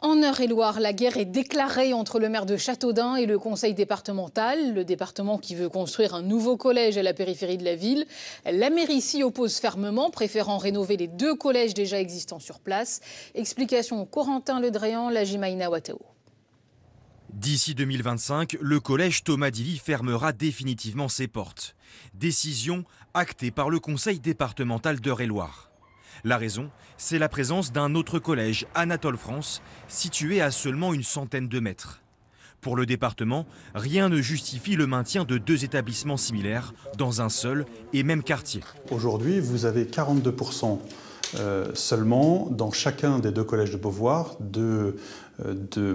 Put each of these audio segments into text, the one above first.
En Eure-et-Loire, la guerre est déclarée entre le maire de Châteaudun et le conseil départemental, le département qui veut construire un nouveau collège à la périphérie de la ville. La mairie s'y oppose fermement, préférant rénover les deux collèges déjà existants sur place. Explication Corentin Le la Jimaïna Wateo. D'ici 2025, le collège Thomas Dilly fermera définitivement ses portes. Décision actée par le conseil départemental d'Eure-et-Loire. La raison, c'est la présence d'un autre collège, Anatole France, situé à seulement une centaine de mètres. Pour le département, rien ne justifie le maintien de deux établissements similaires dans un seul et même quartier. Aujourd'hui, vous avez 42 euh, seulement, dans chacun des deux collèges de Beauvoir, de, euh, euh,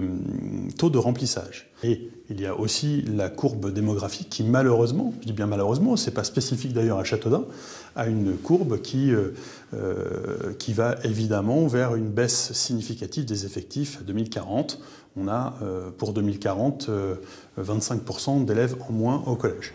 taux de remplissage. Et il y a aussi la courbe démographique qui, malheureusement, je dis bien malheureusement, c'est pas spécifique d'ailleurs à Châteaudun, a une courbe qui, qui va évidemment vers une baisse significative des effectifs à 2040. On a pour 2040 25% d'élèves en moins au collège.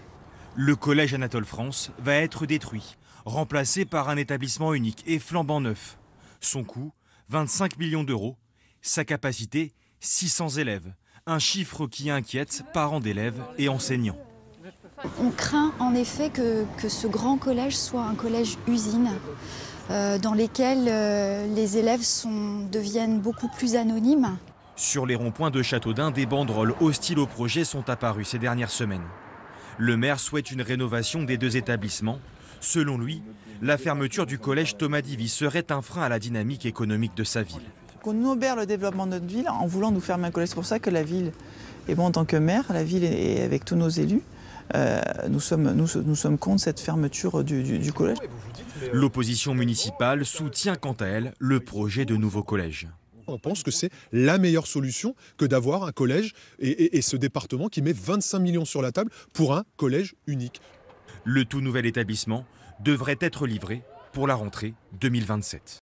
Le collège Anatole France va être détruit remplacé par un établissement unique et flambant neuf. Son coût, 25 millions d'euros. Sa capacité, 600 élèves. Un chiffre qui inquiète parents d'élèves et enseignants. On craint en effet que, ce grand collège soit un collège usine euh, dans lequel euh, les élèves sont, deviennent beaucoup plus anonymes. Sur les ronds-points de Châteaudun, des banderoles hostiles au projet sont apparues ces dernières semaines. Le maire souhaite une rénovation des deux établissements Selon lui, la fermeture du collège Thomas Divi serait un frein à la dynamique économique de sa ville. Qu'on obère le développement de notre ville en voulant nous fermer un collège. C'est pour ça que la ville, et moi en tant que maire, la ville et avec tous nos élus, euh, nous, sommes, contre cette fermeture du, collège. L'opposition municipale soutient quant à elle le projet de nouveau collège on pense que c'est la meilleure solution que d'avoir un collège et, ce département qui met 25 millions sur la table pour un collège unique. Le tout nouvel établissement devrait être livré pour la rentrée 2027.